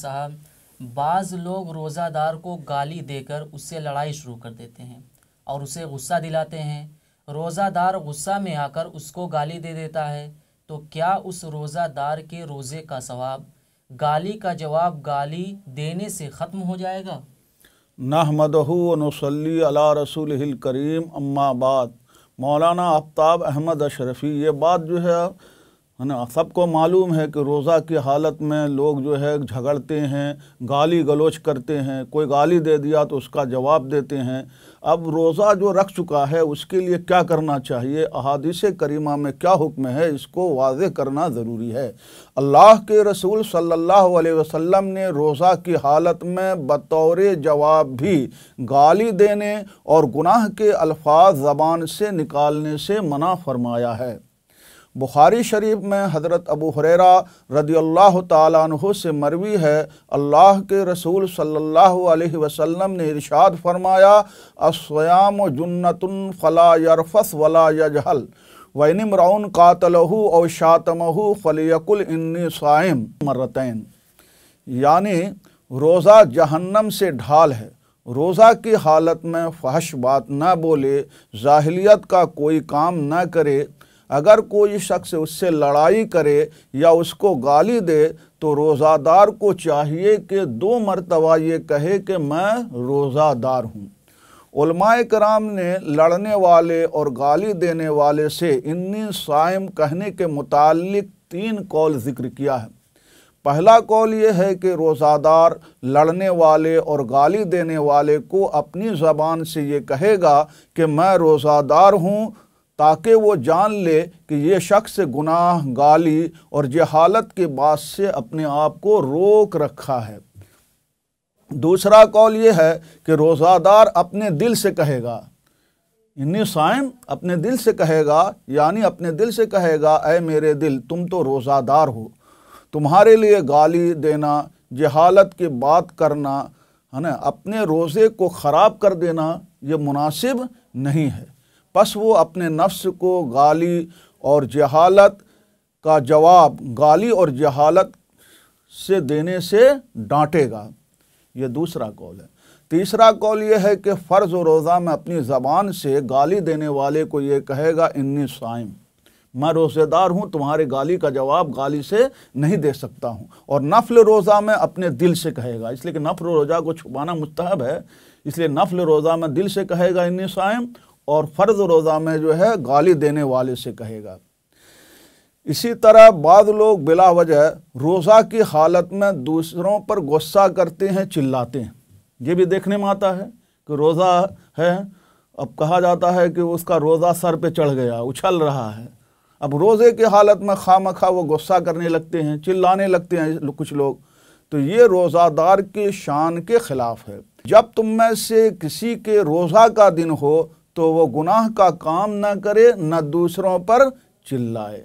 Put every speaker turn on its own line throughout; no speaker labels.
साहब बाज़ लोग रोज़ादार को गाली देकर उससे लड़ाई शुरू कर देते हैं और उसे गुस्सा दिलाते हैं रोज़ादार गुस्सा में आकर उसको गाली दे देता है तो क्या उस रोज़ादार के रोज़े का सवाब गाली का जवाब गाली देने से ख़त्म हो जाएगा
नहमदहनसली अला रसूल करीम अम्माबाद मौलाना आफ्ताब अहमद अशरफ़ी ये बात जो है है ना सबको मालूम है कि रोज़ा की हालत में लोग जो है झगड़ते हैं गाली गलोच करते हैं कोई गाली दे दिया तो उसका जवाब देते हैं अब रोज़ा जो रख चुका है उसके लिए क्या करना चाहिए अहादिस करीमा में क्या हुक्म है इसको वाज करना ज़रूरी है अल्लाह के रसूल सल्लल्लाहु अलैहि वसल्लम ने रोज़ा की हालत में बतौर जवाब भी गाली देने और गुनाह के अल्फाज ज़बान से निकालने से मना फरमाया है बुखारी शरीफ में हज़रत अबू हुररा रदी अल्लाह तु से मरवी है अल्लाह के रसूल सल्लल्लाहु अलैहि वसल्लम ने इरशाद फरमाया अस्याम जन्नतन फ़ला यरफस वला यजहल वनमराउन कातलहू और शातमहू फलीकुल साइम मरतैन यानी रोज़ा जहन्नम से ढाल है रोज़ा की हालत में फहश बात ना बोले जाहलीत का कोई काम ना करे अगर कोई शख्स उससे लड़ाई करे या उसको गाली दे तो रोज़ादार को चाहिए कि दो मरतबा ये कहे कि मैं रोज़ादार हूँ कराम ने लड़ने वाले और गाली देने वाले से इन्नी साइम कहने के मुतालिक तीन कौल ज़िक्र किया है पहला कौल ये है कि रोज़ादार लड़ने वाले और गाली देने वाले को अपनी ज़बान से ये कहेगा कि मैं रोज़ादार हूँ ताकि वो जान ले कि ये शख्स गुनाह गाली और जहालत के बात से अपने आप को रोक रखा है दूसरा कौल ये है कि रोज़ादार अपने दिल से कहेगा इन्नी साइम अपने दिल से कहेगा यानी अपने दिल से कहेगा अय मेरे दिल तुम तो रोज़ादार हो तुम्हारे लिए गाली देना जहालत की बात करना है ना अपने रोज़े को ख़राब कर देना ये मुनासिब नहीं है बस वो अपने नफ्स को गाली और जहालत का जवाब गाली और जहालत से देने से डांटेगा ये दूसरा कौल है तीसरा कौल ये है कि फ़र्ज़ व रोज़ा में अपनी ज़बान से गाली देने वाले को ये कहेगा इन्नी साइम मैं रोज़ेदार हूँ तुम्हारे गाली का जवाब गाली से नहीं दे सकता हूँ और नफल रोज़ा में अपने दिल से कहेगा इसलिए कि नफल रोज़ा को छुपाना मुस्तहब है इसलिए नफल रोज़ा में दिल से कहेगा इन्नी साइम और फ़र्ज रोज़ा में जो है गाली देने वाले से कहेगा इसी तरह बाद लोग बिला वजह रोज़ा की हालत में दूसरों पर गुस्सा करते हैं चिल्लाते हैं ये भी देखने में आता है कि रोज़ा है अब कहा जाता है कि उसका रोज़ा सर पे चढ़ गया उछल रहा है अब रोज़े की हालत में खाम खा वो गुस्सा करने लगते हैं चिल्लाने लगते हैं कुछ लोग तो ये रोज़ादार की शान के ख़िलाफ़ है जब तुम में से किसी के रोज़ा का दिन हो तो वो गुनाह का काम ना करे न दूसरों पर चिल्लाए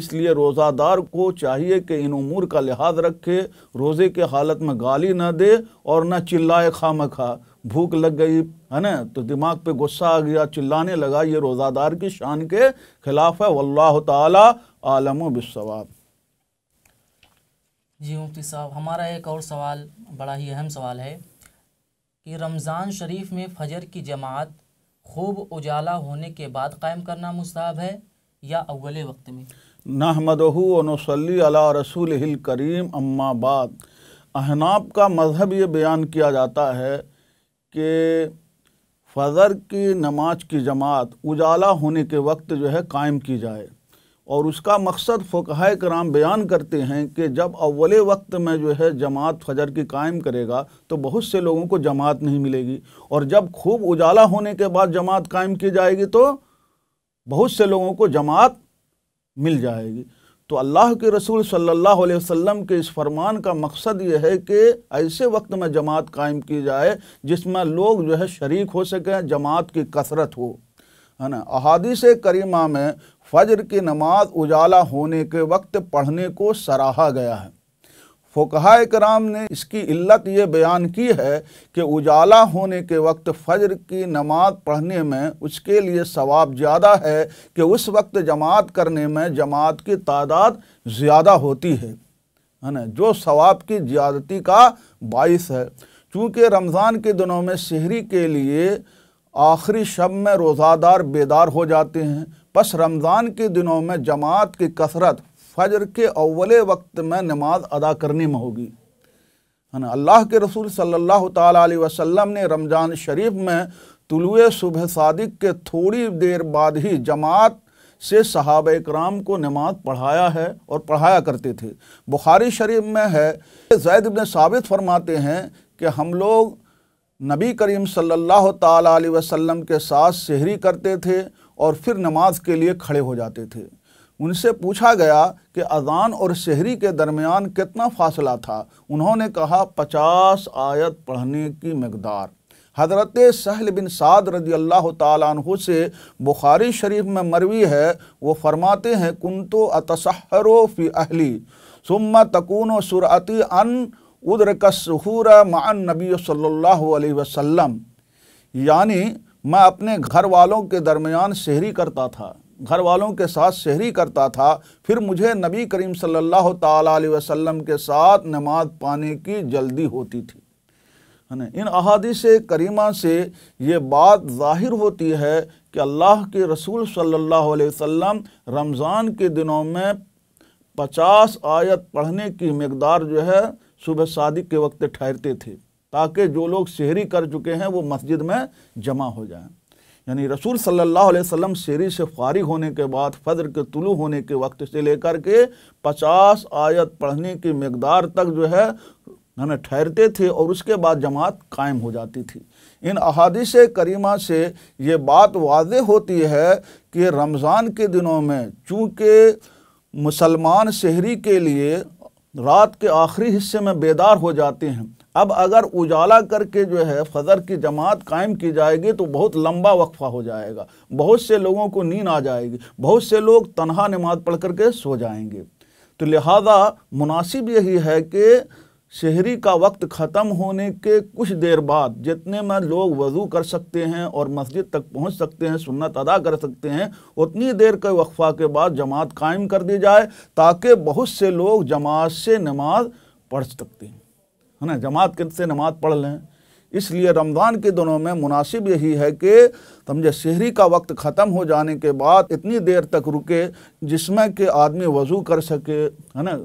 इसलिए रोज़ादार को चाहिए कि इन उमूर का लिहाज रखे रोज़े के हालत में गाली ना दे और ना चिल्लाए खाम खा भूख लग गई है ना तो दिमाग पे गुस्सा आ गया चिल्लाने लगा ये रोज़ादार की शान के खिलाफ है वल्लाह ताला आलम बिसवाब
जी मुफ्ती साहब हमारा एक और सवाल बड़ा ही अहम सवाल है कि रमज़ान शरीफ में फजर की जमात खूब उजाला होने के बाद कायम करना मुस्ताब है या अव्वल वक्त में
नहमदहू नसली अला रसूल करीम अम्माबाद अहनाब का मज़हब ये बयान किया जाता है कि फ़जर की नमाज की जमात उजाला होने के वक्त जो है कायम की जाए और उसका मकसद फोकहा कराम बयान करते हैं कि जब अव्वल वक्त में जो है जमात फजर की कायम करेगा तो बहुत से लोगों को जमात नहीं मिलेगी और जब खूब उजाला होने के बाद जमात कायम की जाएगी तो बहुत से लोगों को जमात मिल जाएगी तो अल्लाह के रसूल सल्लल्लाहु अलैहि वसल्लम के इस फरमान का मकसद यह है कि ऐसे वक्त में जमात कायम की जाए जिसमें लोग जो है शरीक हो सकें जमात की कसरत हो है ना अहादीस करीमा में फजर की नमाज उजाला होने के वक्त पढ़ने को सराहा गया है फोकहा कराम ने इसकी इल्लत ये बयान की है कि उजाला होने के वक्त फजर की नमाज पढ़ने में उसके लिए सवाब ज़्यादा है कि उस वक्त जमात करने में जमात की तादाद ज़्यादा होती है है ना जो सवाब की ज़्यादती का बाइस है चूँकि रमज़ान के दिनों में शहरी के लिए आखिरी शब में रोज़ादार बेदार हो जाते हैं बस रमज़ान के दिनों में जमात की कसरत फजर के अवले वक्त में नमाज अदा करने में होगी है ना अल्लाह के रसूल सल्लल्लाहु अलैहि वसल्लम ने रमज़ान शरीफ में तुलुए सुबह सादिक के थोड़ी देर बाद ही जमात से सहाब कराम को नमाज पढ़ाया है और पढ़ाया करते थे बुखारी शरीफ में है जैद इबन साबित फरमाते हैं कि हम लोग नबी करीम सल्लल्लाहु अलैहि वसल्लम के साथ शहरी करते थे और फिर नमाज के लिए खड़े हो जाते थे उनसे पूछा गया कि अजान और शहरी के दरमियान कितना फासला था उन्होंने कहा पचास आयत पढ़ने की मकदार हजरत सहल बिन साद रदी अल्लाह तु से बुखारी शरीफ में मरवी है वो फरमाते हैं कुंतो अतसहरो फ़ी अहली सुम्मा तकून सुरअती अन उदरक सहूर मान नबी सल्लल्लाहु अलैहि वसल्लम यानी मैं अपने घर वालों के दरमियान शहरी करता था घर वालों के साथ शहरी करता था फिर मुझे नबी करीम सल्लल्लाहु अलैहि वसल्लम के साथ नमाज पाने की जल्दी होती थी है ना इन अहादीस करीमा से ये बात ज़ाहिर होती है कि अल्लाह के रसूल सल्लल्लाहु अलैहि वसल्लम रमज़ान के दिनों में पचास आयत पढ़ने की मकदार जो है सुबह सादिक के वक्त ठहरते थे ताकि जो लोग शहरी कर चुके हैं वो मस्जिद में जमा हो जाएं यानी रसूल सल्लल्लाहु अलैहि वसल्लम शहरी से फारिग होने के बाद फजर के तुलु होने के वक्त से लेकर के पचास आयत पढ़ने की मकदार तक जो है हमें ठहरते थे और उसके बाद जमात कायम हो जाती थी इन अहादिस करीमा से ये बात वाज होती है कि रमज़ान के दिनों में चूँकि मुसलमान शहरी के लिए रात के आखिरी हिस्से में बेदार हो जाते हैं अब अगर उजाला करके जो है फजर की जमात कायम की जाएगी तो बहुत लंबा वक्फा हो जाएगा बहुत से लोगों को नींद आ जाएगी बहुत से लोग तनहा नमाज पढ़ करके सो जाएंगे तो लिहाजा मुनासिब यही है कि शहरी का वक्त ख़त्म होने के कुछ देर बाद जितने में लोग वज़ू कर सकते हैं और मस्जिद तक पहुंच सकते हैं सुन्नत अदा कर सकते हैं उतनी देर के वक्फ़ा के बाद जमात कायम कर दी जाए ताकि बहुत से लोग जमात से नमाज पढ़ सकते हैं है ना जमात से नमाज पढ़ लें इसलिए रमज़ान के दिनों में मुनासिब यही है कि समझे शहरी का वक्त ख़त्म हो जाने के बाद इतनी देर तक रुके जिसमें कि आदमी वज़ू कर सके है ना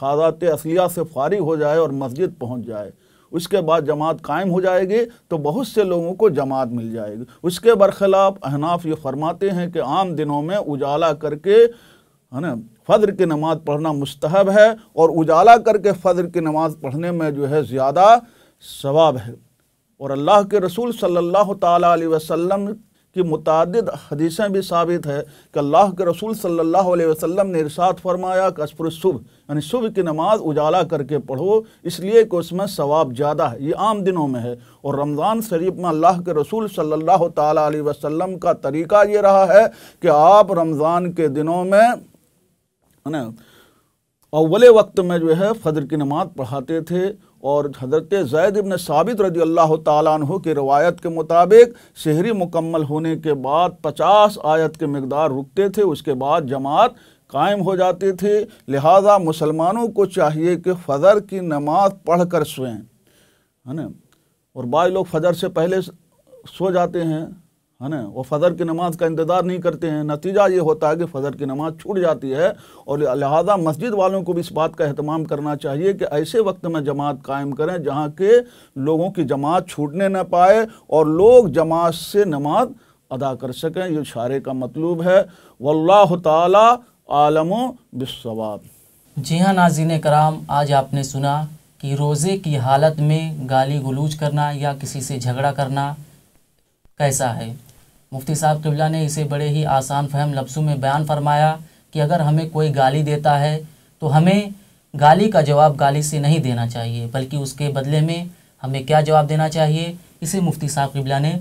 हाजात असलिया से फारिग हो जाए और मस्जिद पहुँच जाए उसके बाद जमात कायम हो जाएगी तो बहुत से लोगों को जमात मिल जाएगी उसके बरखिलाफ़ अहनाफ ये फरमाते हैं कि आम दिनों में उजाला करके है ना फ़द्र की नमाज़ पढ़ना मुस्तहब है और उजाला करके फ़द्र की नमाज़ पढ़ने में जो है ज़्यादा सवाब है और अल्लाह के रसूल सल्लल्लाहु अलैहि वसल्लम कि मुतद हदीसें भी साबित है कि अल्लाह के रसूल सल्लल्लाहु अलैहि वसल्लम ने इरसात फरमाया कि शुभ सुबह यानी सुबह की नमाज उजाला करके पढ़ो इसलिए कि उसमें सवाब ज़्यादा है ये आम दिनों में है और रमज़ान शरीफ में अल्लाह के रसूल सल्लल्लाहु अलैहि वसल्लम का तरीका ये रहा है कि आप रमज़ान के दिनों में है ना अव्वल वक्त में जो है फजर की नमाज़ पढ़ाते थे और हज़रत जैद इबन साबित रजी अल्लाह तु की रवायत के मुताबिक शहरी मुकम्मल होने के बाद पचास आयत के मकदार रुकते थे उसके बाद जमात कायम हो जाती थी लिहाजा मुसलमानों को चाहिए कि फ़जर की नमाज पढ़ कर सोएं है न और बाज़ लोग फजर से पहले सो जाते हैं है ना वो फजर की नमाज का इंतज़ार नहीं करते हैं नतीजा ये होता है कि फजर की नमाज छूट जाती है और लिहाजा मस्जिद वालों को भी इस बात का अहतमाम करना चाहिए कि ऐसे वक्त में जमात कायम करें जहाँ के लोगों की जमात छूटने ना पाए और लोग जमात से नमाज अदा कर सकें ये इशारे का मतलूब है वल्लाह ताला आलम जी
हाँ नाजिन कराम आज आपने सुना कि रोज़े की हालत में गाली गलूज करना या किसी से झगड़ा करना कैसा है मुफ्ती साहब किबला ने इसे बड़े ही आसान फहम लफ्सों में बयान फरमाया कि अगर हमें कोई गाली देता है तो हमें गाली का जवाब गाली से नहीं देना चाहिए बल्कि उसके बदले में हमें क्या जवाब देना चाहिए इसे मुफ्ती साहब किबला ने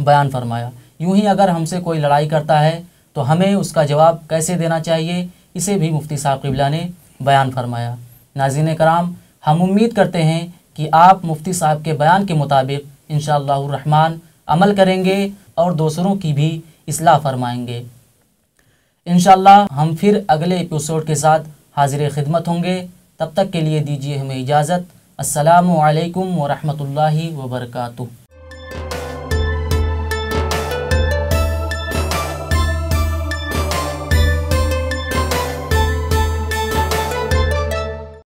बयान फरमाया यूं ही अगर हमसे कोई लड़ाई करता है तो हमें उसका जवाब कैसे देना चाहिए इसे भी मुफ्ती साहब किबला ने बयान फरमाया नाजिन कराम हम उम्मीद करते हैं कि आप मुफ्ती साहब के बयान के मुताबिक इन रहमान अमल करेंगे और दूसरों की भी इसलाह फरमाएंगे इन हम फिर अगले एपिसोड के साथ हाजिर खिदमत होंगे तब तक के लिए दीजिए हमें इजाज़त असलकम वरहमल वर्का